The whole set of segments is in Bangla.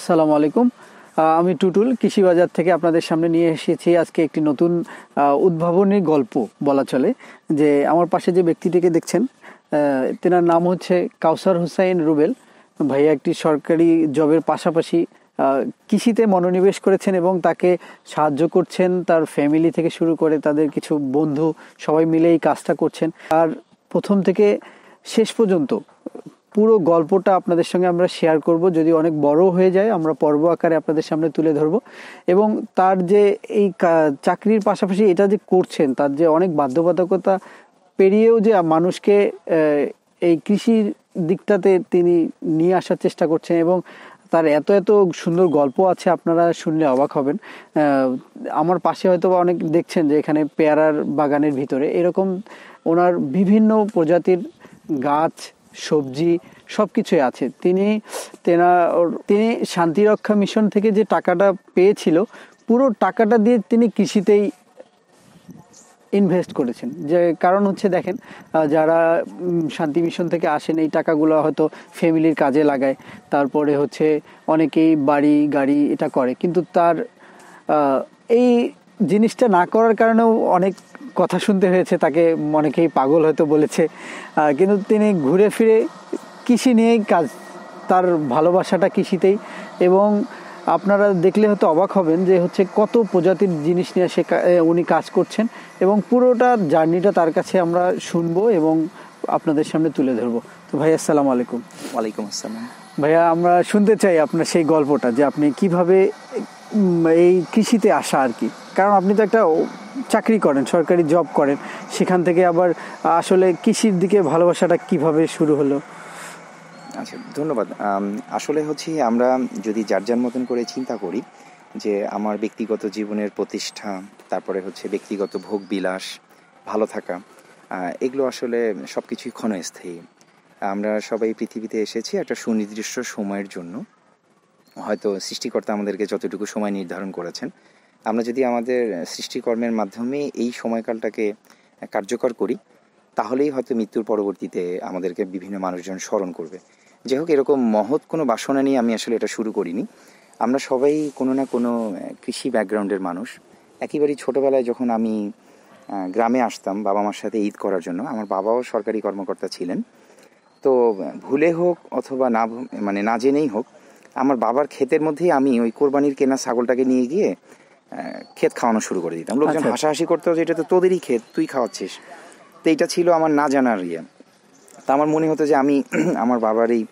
আসসালামু আলাইকুম আমি টুটুল কৃষি বাজার থেকে আপনাদের সামনে নিয়ে এসেছি আজকে একটি নতুন উদ্ভাবনী গল্প বলা চলে যে আমার পাশে যে ব্যক্তিটিকে দেখছেন তেনার নাম হচ্ছে কাউসার হুসাইন রুবেল ভাইয়া একটি সরকারি জবের পাশাপাশি কৃষিতে মনোনিবেশ করেছেন এবং তাকে সাহায্য করছেন তার ফ্যামিলি থেকে শুরু করে তাদের কিছু বন্ধু সবাই মিলে এই কাজটা করছেন আর প্রথম থেকে শেষ পর্যন্ত পুরো গল্পটা আপনাদের সঙ্গে আমরা শেয়ার করব যদি অনেক বড় হয়ে যায় আমরা পর্ব আকারে আপনাদের সামনে তুলে ধরব এবং তার যে এই চাকরির পাশাপাশি এটা যে করছেন তার যে অনেক বাধ্যবাধকতা পেরিয়েও যে মানুষকে এই কৃষির দিকটাতে তিনি নিয়ে আসার চেষ্টা করছেন এবং তার এত এত সুন্দর গল্প আছে আপনারা শুনলে অবাক হবেন আমার পাশে হয়তো অনেক দেখছেন যে এখানে পেয়ারার বাগানের ভিতরে এরকম ওনার বিভিন্ন প্রজাতির গাছ সবজি সব কিছুই আছে তিনি তেনা তিনি শান্তিরক্ষা মিশন থেকে যে টাকাটা পেয়েছিল পুরো টাকাটা দিয়ে তিনি কৃষিতেই ইনভেস্ট করেছেন যে কারণ হচ্ছে দেখেন যারা শান্তি মিশন থেকে আসেন এই টাকাগুলো হয়তো ফ্যামিলির কাজে লাগায় তারপরে হচ্ছে অনেকেই বাড়ি গাড়ি এটা করে কিন্তু তার এই জিনিসটা না করার কারণেও অনেক কথা শুনতে হয়েছে তাকে অনেকেই পাগল হয়তো বলেছে কিন্তু তিনি ঘুরে ফিরে কৃষি নিয়েই কাজ তার ভালোবাসাটা কৃষিতেই এবং আপনারা দেখলে হয়তো অবাক হবেন যে হচ্ছে কত প্রজাতির জিনিস নিয়ে সে উনি কাজ করছেন এবং পুরোটা জার্নিটা তার কাছে আমরা শুনবো এবং আপনাদের সামনে তুলে ধরবো তো ভাই আসসালাম আলাইকুম ওয়ালাইকুম আসসালাম ভাইয়া আমরা শুনতে চাই আপনার সেই গল্পটা যে আপনি কিভাবে এই কৃষিতে আসা আর কি কারণ আপনি তো একটা চাকরি করেন সরকারি জব করেন সেখান থেকে আবার আসলে কৃষির দিকে ভালোবাসাটা কিভাবে শুরু হলো আচ্ছা ধন্যবাদ আসলে হচ্ছে আমরা যদি যার যার মতন করে চিন্তা করি যে আমার ব্যক্তিগত জীবনের প্রতিষ্ঠা তারপরে হচ্ছে ব্যক্তিগত ভোগ বিলাস ভালো থাকা এগুলো আসলে সব কিছুই ক্ষণস্থায়ী আমরা সবাই পৃথিবীতে এসেছি একটা সুনির্দিষ্ট সময়ের জন্য হয়তো সৃষ্টিকর্তা আমাদেরকে যতটুকু সময় নির্ধারণ করেছেন আমরা যদি আমাদের সৃষ্টিকর্মের মাধ্যমে এই সময়কালটাকে কার্যকর করি তাহলেই হয়তো মৃত্যুর পরবর্তীতে আমাদেরকে বিভিন্ন মানুষজন স্মরণ করবে যাই হোক এরকম মহৎ কোনো বাসনা নিয়ে আমি আসলে এটা শুরু করিনি আমরা সবাই কোনো না কোনো কৃষি ব্যাকগ্রাউন্ডের মানুষ একেবারেই ছোটোবেলায় যখন আমি গ্রামে আসতাম বাবা মার সাথে ঈদ করার জন্য আমার বাবাও সরকারি কর্মকর্তা ছিলেন তো ভুলে হোক অথবা না মানে না জেনেই হোক আমার বাবার ক্ষেতের মধ্যেই আমি ওই কোরবানির কেনা ছাগলটাকে নিয়ে গিয়ে ক্ষেত খাওয়ানো শুরু করে দিতাম লোকজন আচ্ছা। হাসাহাসি করতো যে এটা তো তোদেরই ক্ষেত তুই খাওয়াচ্ছিস তো এইটা ছিল আমার না জানার ইয়ে তা আমার মনে হতো যে আমি আমার বাবার এই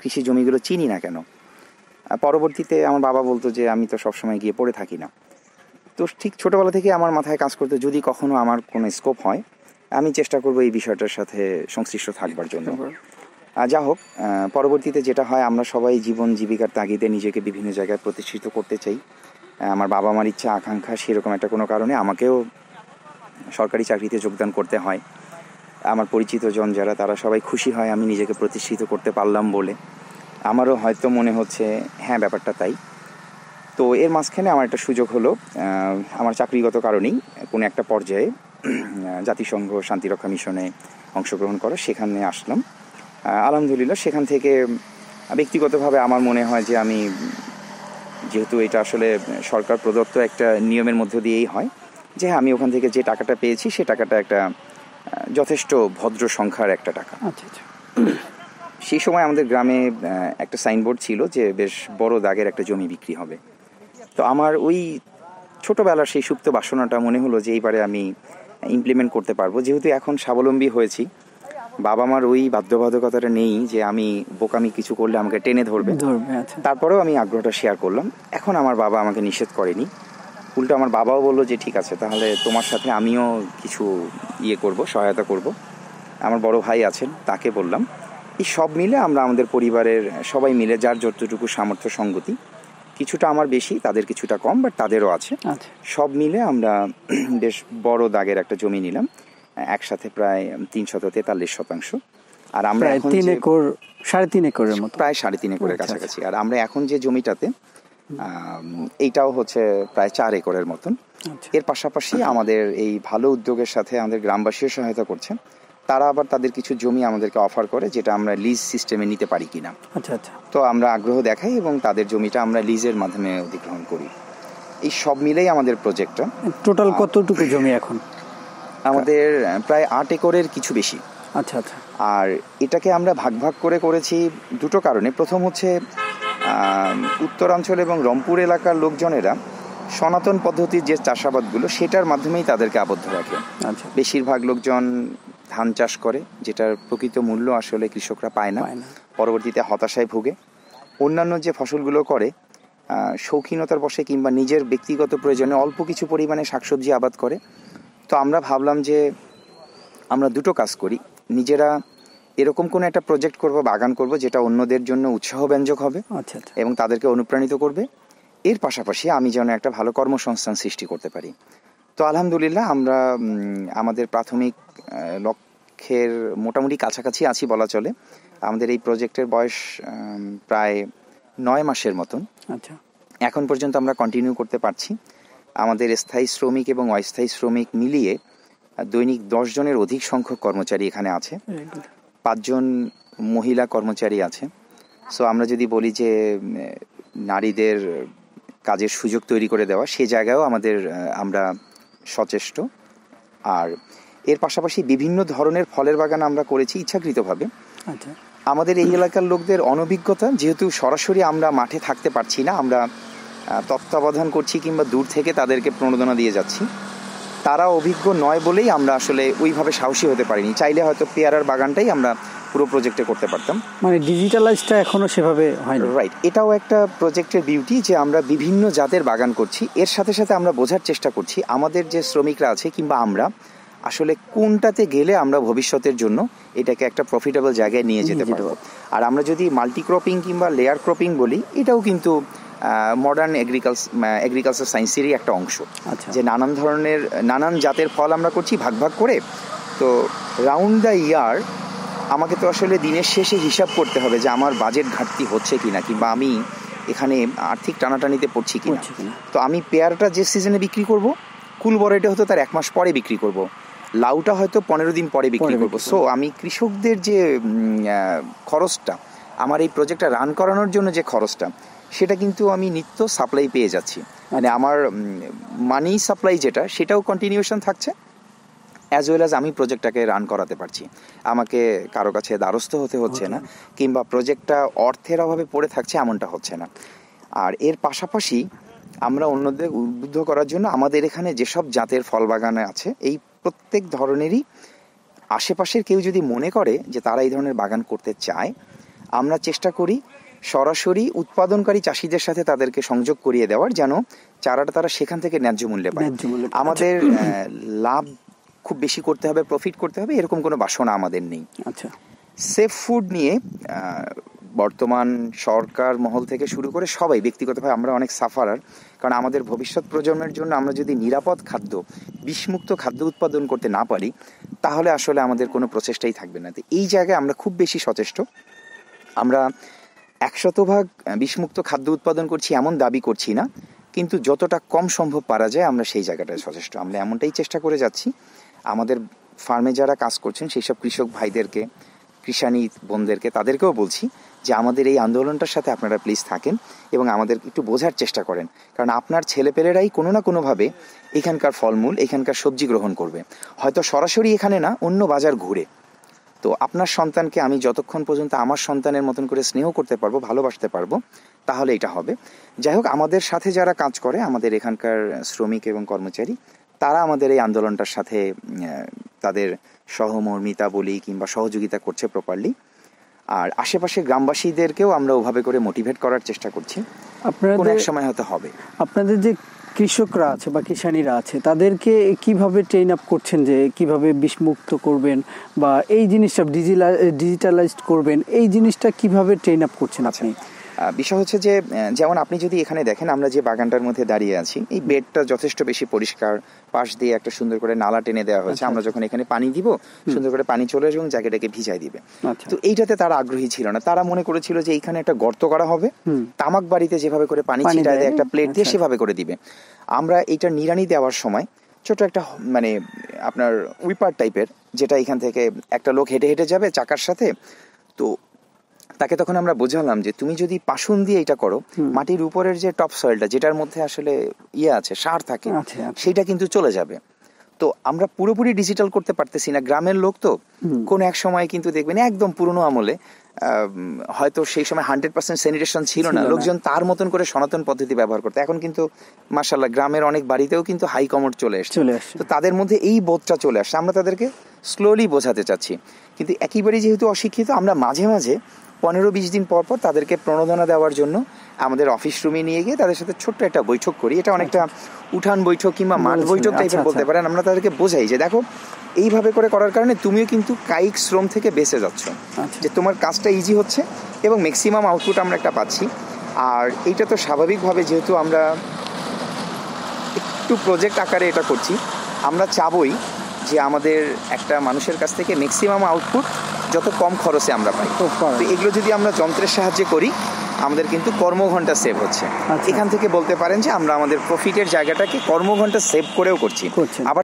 কৃষি জমিগুলো চিনি না কেন পরবর্তীতে আমার বাবা বলতো যে আমি তো সবসময় গিয়ে পড়ে থাকি না তো ঠিক ছোটোবেলা থেকে আমার মাথায় কাজ করতে যদি কখনো আমার কোনো স্কোপ হয় আমি চেষ্টা করব এই বিষয়টার সাথে সংশ্লিষ্ট থাকবার জন্য যা হোক পরবর্তীতে যেটা হয় আমরা সবাই জীবন জীবিকার তাগিদে নিজেকে বিভিন্ন জায়গায় প্রতিষ্ঠিত করতে চাই আমার বাবা মার ইচ্ছা আকাঙ্ক্ষা সেরকম একটা কোনো কারণে আমাকেও সরকারি চাকরিতে যোগদান করতে হয় আমার পরিচিত জন যারা তারা সবাই খুশি হয় আমি নিজেকে প্রতিষ্ঠিত করতে পারলাম বলে আমারও হয়তো মনে হচ্ছে হ্যাঁ ব্যাপারটা তাই তো এর মাঝখানে আমার একটা সুযোগ হলো আমার চাকরিগত কারণেই কোনো একটা পর্যায়ে জাতিসংঘ শান্তিরক্ষা মিশনে অংশগ্রহণ করা সেখানে আসলাম আলহামদুলিল্লাহ সেখান থেকে ব্যক্তিগতভাবে আমার মনে হয় যে আমি যেহেতু এটা আসলে সরকার প্রদত্ত একটা নিয়মের মধ্য দিয়েই হয় যে হ্যাঁ আমি ওখান থেকে যে টাকাটা পেয়েছি সে টাকাটা একটা যথেষ্ট ভদ্র সংখ্যার একটা টাকা আচ্ছা আচ্ছা সেই সময় আমাদের গ্রামে একটা সাইনবোর্ড ছিল যে বেশ বড় দাগের একটা জমি বিক্রি হবে তো আমার ওই ছোটোবেলার সেই সুপ্ত বাসনাটা মনে হলো যে এইবারে আমি ইমপ্লিমেন্ট করতে পারবো যেহেতু এখন স্বাবলম্বী হয়েছি বাবা মার ওই বাধ্যবাধকতাটা নেই যে আমি বোকামি কিছু করলে আমাকে টেনে ধরবে ধরবে আচ্ছা। তারপরেও আমি আগ্রহটা শেয়ার করলাম এখন আমার বাবা আমাকে নিষেধ করেনি উল্টো আমার বাবাও বললো যে ঠিক আছে তাহলে তোমার সাথে আমিও কিছু ইয়ে করব সহায়তা করব আমার বড় ভাই আছেন তাকে বললাম এই সব মিলে আমরা আমাদের পরিবারের সবাই মিলে যার যতটুকু সামর্থ্য সঙ্গতি কিছুটা আমার বেশি তাদের কিছুটা কম বাট তাদেরও আছে আচ্ছা। সব মিলে আমরা বেশ বড় দাগের একটা জমি নিলাম একসাথে প্রায় তিন শত তেতাল্লিশ শতাংশ আর আমরা তিন একর সাড়ে তিন একরের মতো প্রায় সাড়ে তিন একরের আচ্ছা, আচ্ছা। কাছাকাছি আর আমরা এখন যে জমিটাতে এইটাও হচ্ছে প্রায় চার একরের মতন আচ্ছা। এর পাশাপাশি আমাদের এই ভালো উদ্যোগের সাথে আমাদের গ্রামবাসীও সহায়তা করছে তারা আবার তাদের কিছু জমি আমাদেরকে অফার করে যেটা আমরা লিজ সিস্টেমে নিতে পারি কিনা আচ্ছা আচ্ছা তো আমরা আগ্রহ দেখাই এবং তাদের জমিটা আমরা লিজের মাধ্যমে অধিগ্রহণ করি এই সব মিলেই আমাদের প্রজেক্টটা টোটাল কতটুকু জমি এখন আমাদের প্রায় আট একরের কিছু বেশি আচ্ছা আচ্ছা আর এটাকে আমরা ভাগ ভাগ করে করেছি দুটো কারণে প্রথম হচ্ছে উত্তরাঞ্চল এবং রংপুর এলাকার লোকজনেরা সনাতন পদ্ধতির যে চাষাবাদগুলো সেটার মাধ্যমেই তাদেরকে আবদ্ধ রাখে আচ্ছা বেশিরভাগ লোকজন ধান চাষ করে যেটার প্রকৃত মূল্য আসলে কৃষকরা পায় না পরবর্তীতে হতাশায় ভোগে অন্যান্য যে ফসলগুলো করে শৌখিনতার বসে কিংবা নিজের ব্যক্তিগত প্রয়োজনে অল্প কিছু পরিমাণে শাকসবজি আবাদ করে তো আমরা ভাবলাম যে আমরা দুটো কাজ করি নিজেরা এরকম কোনো একটা প্রজেক্ট করব বাগান করব যেটা অন্যদের জন্য উৎসাহব্যঞ্জক হবে আচ্ছা, আচ্ছা এবং তাদেরকে অনুপ্রাণিত করবে এর পাশাপাশি আমি যেন একটা ভালো কর্মসংস্থান সৃষ্টি করতে পারি তো আলহামদুলিল্লাহ আমরা আমাদের প্রাথমিক লক্ষ্যের মোটামুটি কাছাকাছি আছি বলা চলে আমাদের এই প্রজেক্টের বয়স প্রায় নয় মাসের মতন আচ্ছা এখন পর্যন্ত আমরা কন্টিনিউ করতে পারছি আমাদের স্থায়ী শ্রমিক এবং অস্থায়ী শ্রমিক মিলিয়ে দৈনিক জনের অধিক সংখ্যক কর্মচারী এখানে আছে পাঁচজন মহিলা কর্মচারী আছে সো আমরা যদি বলি যে নারীদের কাজের সুযোগ তৈরি করে দেওয়া সে জায়গায়ও আমাদের আমরা সচেষ্ট আর এর পাশাপাশি বিভিন্ন ধরনের ফলের বাগান আমরা করেছি ইচ্ছাকৃতভাবে আচ্ছা। আমাদের এই এলাকার লোকদের অনভিজ্ঞতা যেহেতু সরাসরি আমরা মাঠে থাকতে পারছি না আমরা তত্ত্বাবধান করছি কিংবা দূর থেকে তাদেরকে প্রণোদনা দিয়ে যাচ্ছি তারা অভিজ্ঞ নয় বলেই আমরা আসলে ওইভাবে সাহসী হতে পারিনি চাইলে হয়তো পেয়ারার বাগানটাই আমরা পুরো প্রজেক্টে করতে পারতাম মানে ডিজিটালাইজটা এখনও সেভাবে হয় রাইট এটাও একটা প্রজেক্টের বিউটি যে আমরা বিভিন্ন জাতের বাগান করছি এর সাথে সাথে আমরা বোঝার চেষ্টা করছি আমাদের যে শ্রমিকরা আছে কিংবা আমরা আসলে কোনটাতে গেলে আমরা ভবিষ্যতের জন্য এটাকে একটা প্রফিটেবল জায়গায় নিয়ে যেতে পারবো আর আমরা যদি মাল্টিক্রপিং কিংবা লেয়ার ক্রপিং বলি এটাও কিন্তু মডার্ন এগ্রিকালচার এগ্রিকালচার সায়েন্সেরই একটা অংশ আচ্ছা। যে নানান ধরনের নানান জাতের ফল আমরা করছি ভাগ ভাগ করে তো রাউন্ড দ্য ইয়ার আমাকে তো আসলে দিনের শেষে হিসাব করতে হবে যে আমার বাজেট ঘাটতি হচ্ছে কি না কিংবা আমি এখানে আর্থিক টানাটানিতে পড়ছি না তো আমি পেয়ারটা যে সিজনে বিক্রি করব কুল বড় হতো তার এক মাস পরে বিক্রি করব লাউটা হয়তো পনেরো দিন পরে বিক্রি করবো সো আমি কৃষকদের যে খরচটা আমার এই প্রজেক্টটা রান করানোর জন্য যে খরচটা সেটা কিন্তু আমি নিত্য সাপ্লাই পেয়ে যাচ্ছি মানে আচ্ছা। আমার মানি সাপ্লাই যেটা সেটাও কন্টিনিউশন থাকছে অ্যাজ ওয়েল অ্যাজ আমি প্রজেক্টটাকে রান করাতে পারছি আমাকে কারো কাছে দ্বারস্থ হতে হচ্ছে না কিংবা প্রজেক্টটা অর্থের অভাবে পড়ে থাকছে এমনটা হচ্ছে না আর এর পাশাপাশি আমরা অন্যদের উদ্বুদ্ধ করার জন্য আমাদের এখানে যেসব জাতের ফল বাগানে আছে এই প্রত্যেক ধরনেরই আশেপাশের কেউ যদি মনে করে যে তারা এই ধরনের বাগান করতে চায় আমরা চেষ্টা করি সরাসরি উৎপাদনকারী চাষিদের সাথে তাদেরকে সংযোগ করিয়ে দেওয়ার যেন চারাটা তারা সেখান থেকে ন্যায্য মূল্যে পায় আমাদের লাভ খুব বেশি করতে হবে প্রফিট করতে হবে এরকম কোনো বাসনা আমাদের নেই আচ্ছা সেফ ফুড নিয়ে বর্তমান সরকার মহল থেকে শুরু করে সবাই ব্যক্তিগতভাবে আমরা অনেক সাফারার কারণ আমাদের ভবিষ্যৎ প্রজন্মের জন্য আমরা যদি নিরাপদ খাদ্য বিষমুক্ত খাদ্য উৎপাদন করতে না পারি তাহলে আসলে আমাদের কোনো প্রচেষ্টাই থাকবে না তো এই জায়গায় আমরা খুব বেশি সচেষ্ট আমরা একশতভাগ বিষমুক্ত খাদ্য উৎপাদন করছি এমন দাবি করছি না কিন্তু যতটা কম সম্ভব পারা যায় আমরা সেই জায়গাটায় সচেষ্ট আমরা এমনটাই চেষ্টা করে যাচ্ছি আমাদের ফার্মে যারা কাজ করছেন সেই সব কৃষক ভাইদেরকে কৃষাণী বোনদেরকে তাদেরকেও বলছি যে আমাদের এই আন্দোলনটার সাথে আপনারা প্লিজ থাকেন এবং আমাদের একটু বোঝার চেষ্টা করেন কারণ আপনার ছেলেপেলেরাই কোনো না কোনোভাবে এখানকার ফলমূল এখানকার সবজি গ্রহণ করবে হয়তো সরাসরি এখানে না অন্য বাজার ঘুরে তো আপনার সন্তানকে আমি যতক্ষণ পর্যন্ত আমার সন্তানের মতন করে স্নেহ করতে পারবো ভালোবাসতে পারবো তাহলে এটা হবে যাই হোক আমাদের সাথে যারা কাজ করে আমাদের এখানকার শ্রমিক এবং কর্মচারী তারা আমাদের এই আন্দোলনটার সাথে তাদের সহমর্মিতা বলি কিংবা সহযোগিতা করছে প্রপারলি আর আশেপাশে গ্রামবাসীদেরকেও আমরা ওভাবে করে মোটিভেট করার চেষ্টা করছি আপনারা কোনো এক সময় হয়তো হবে আপনাদের যে কৃষকরা আছে বা কিষানিরা আছে তাদেরকে কিভাবে ট্রেন আপ করছেন যে কিভাবে বিষমুক্ত করবেন বা এই জিনিসটা ডিজিটালাইজড করবেন এই জিনিসটা কিভাবে ট্রেন আপ করছেন আপনি আচ্ছা। বিষয় হচ্ছে যে যেমন আপনি যদি এখানে দেখেন আমরা যে বাগানটার মধ্যে দাঁড়িয়ে আছি এই বেডটা যথেষ্ট বেশি পরিষ্কার পাশ দিয়ে একটা সুন্দর করে নালা টেনে দেওয়া হয়েছে আচ্ছা, আমরা আচ্ছা। যখন এখানে পানি দিব সুন্দর করে পানি চলে আসবে এবং জায়গাটাকে ভিজাই দিবে আচ্ছা। তো এইটাতে তারা আগ্রহী ছিল না তারা মনে করেছিল যে এইখানে একটা গর্ত করা হবে তামাক বাড়িতে যেভাবে করে পানি ছিটায় দেয় একটা প্লেট দিয়ে সেভাবে করে দিবে আমরা এটা নিরানি দেওয়ার সময় ছোট একটা মানে আপনার উইপার টাইপের যেটা এখান থেকে একটা লোক হেঁটে হেঁটে যাবে চাকার সাথে তো তাকে তখন আমরা বোঝালাম যে তুমি যদি পাশুন দিয়ে এটা করো মাটির উপরের যে টপ সয়েলটা যেটার মধ্যে আসলে ইয়ে আছে সার থাকে সেটা কিন্তু চলে যাবে তো আমরা পুরোপুরি ডিজিটাল করতে পারতেছি না গ্রামের লোক তো কোন এক সময় কিন্তু দেখবেন একদম পুরনো আমলে হয়তো সেই সময় হান্ড্রেড পার্সেন্ট স্যানিটেশন ছিল না লোকজন তার মতন করে সনাতন পদ্ধতি ব্যবহার করতো এখন কিন্তু মার্শাল্লাহ গ্রামের অনেক বাড়িতেও কিন্তু হাই কমোড চলে এসছে তো তাদের মধ্যে এই বোধটা চলে আসছে আমরা তাদেরকে স্লোলি বোঝাতে চাচ্ছি কিন্তু একেবারেই যেহেতু অশিক্ষিত আমরা মাঝে মাঝে পনেরো বিশ দিন পর পর তাদেরকে প্রণোদনা দেওয়ার জন্য আমাদের অফিস রুমে নিয়ে গিয়ে তাদের সাথে ছোট্ট একটা বৈঠক করি এটা অনেকটা আচ্ছা, আচ্ছা। উঠান বৈঠক কিংবা মাঠ বৈঠক টাইপের আচ্ছা, বলতে পারেন আমরা তাদেরকে বোঝাই যে দেখো এইভাবে করে করার কারণে তুমিও কিন্তু কায়িক শ্রম থেকে বেঁচে যাচ্ছ যে তোমার কাজটা ইজি হচ্ছে এবং ম্যাক্সিমাম আউটপুট আমরা একটা পাচ্ছি আর এইটা তো স্বাভাবিকভাবে যেহেতু আমরা একটু প্রজেক্ট আকারে এটা করছি আমরা চাবই যে আমাদের একটা মানুষের কাছ থেকে ম্যাক্সিমাম আউটপুট যত কম খরচে আমরা পাই তো এগুলো যদি আমরা যন্ত্রের সাহায্যে করি আমাদের কিন্তু কর্মঘণ্টা সেভ হচ্ছে আচ্ছা। এখান থেকে বলতে পারেন যে আমরা আমাদের প্রফিটের জায়গাটাকে কর্মঘণ্টা সেভ করেও করছি আবার